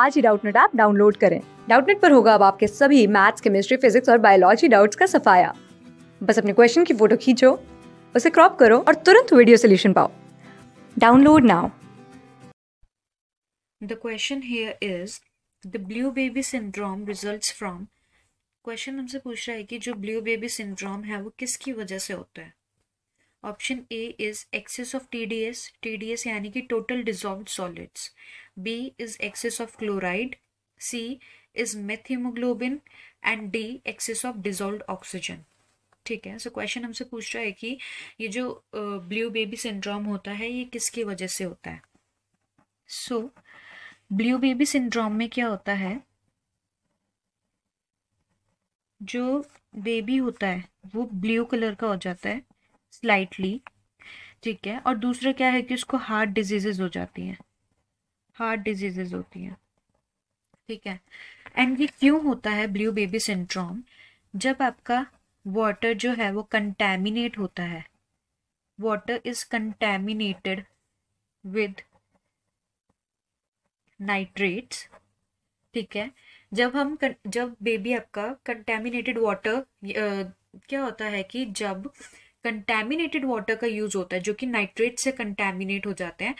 आज ही Doubtnut app download करें डाउटनेट पर होगा अब आपके सभी मैथ्स केमिस्ट्री फिजिक्स और बायोलॉजी डाउट्स का सफाया बस अपने क्वेश्चन की फोटो खींचो उसे क्रॉप करो और तुरंत वीडियो सोल्यूशन पाओ download now the question here is the blue baby syndrome result from question हमसे पूछ रहा है कि जो ब्लू बेबी सिंड्रोम है वो किसकी वजह से होता है option A is excess of TDS TDS यानी कि total dissolve solids B is excess of chloride C is methemoglobin and D excess of dissolve oxygen ठीक है सो क्वेश्चन हमसे पूछ रहा है कि ये जो ब्लू बेबी सिंड्रोम होता है ये किसकी वजह से होता है सो ब्लू बेबी सिंड्रोम में क्या होता है जो बेबी होता है वो ब्लू कलर का हो जाता है स्लाइटली ठीक है और दूसरा क्या है कि उसको हार्ट डिजीजेज हो जाती हैं हार्ट डिजीजेज होती हैं ठीक है एंड ये क्यों होता है ब्लू बेबी सिंड्रोम जब आपका वाटर जो है वो कंटेमिनेट होता है water is contaminated with nitrates ठीक है जब हम जब बेबी आपका कंटेमिनेटेड वाटर क्या होता है कि जब कंटेमिनेटेड वाटर का यूज होता है जो कि नाइट्रेट से कंटेमिनेट हो जाते हैं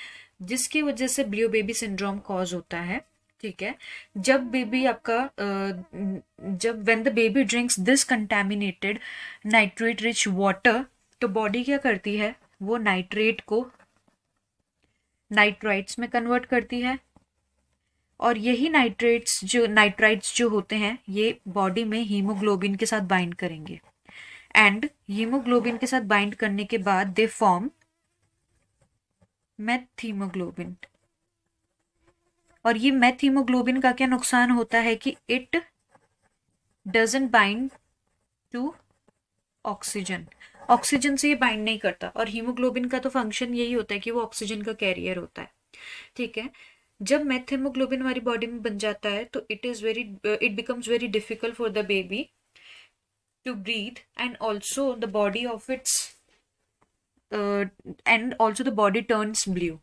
जिसकी वजह से ब्लियो बेबी सिंड्रोम कॉज होता है ठीक है जब बेबी आपका जब when the baby drinks this contaminated nitrate rich water तो बॉडी क्या करती है वो नाइट्रेट को नाइट्राइट्स में कन्वर्ट करती है और यही नाइट्रेट्स जो नाइट्राइट्स जो होते हैं ये बॉडी में हीमोग्लोबिन के साथ बाइंड करेंगे एंड हीमोग्लोबिन के साथ बाइंड करने के बाद दे फॉर्म मैथीमोग्लोबिन और ये मैथीमोग्लोबिन का क्या नुकसान होता है कि it doesn't bind to oxygen oxygen से ये बाइंड नहीं करता और हीमोग्लोबिन का तो फंक्शन यही होता है कि वो ऑक्सीजन का कैरियर होता है ठीक है जब मेथेमोग्लोबिन हमारी बॉडी में बन जाता है तो it is very it becomes very difficult for the baby to breathe and also the body of its uh, and also the body turns blue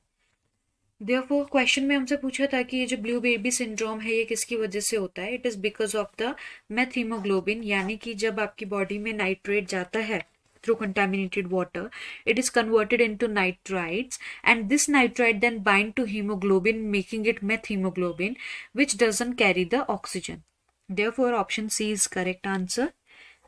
therefore question में हमसे पूछा था कि ये जो ब्लू बेबी सिंड्रोम है ये किसकी वजह से होता है it is because of the methemoglobin यानी कि जब आपकी बॉडी में नाइट्रेट जाता है through contaminated water it is converted into nitrites and this nitrite then bind to hemoglobin making it methemoglobin which doesn't carry the oxygen therefore option c is correct answer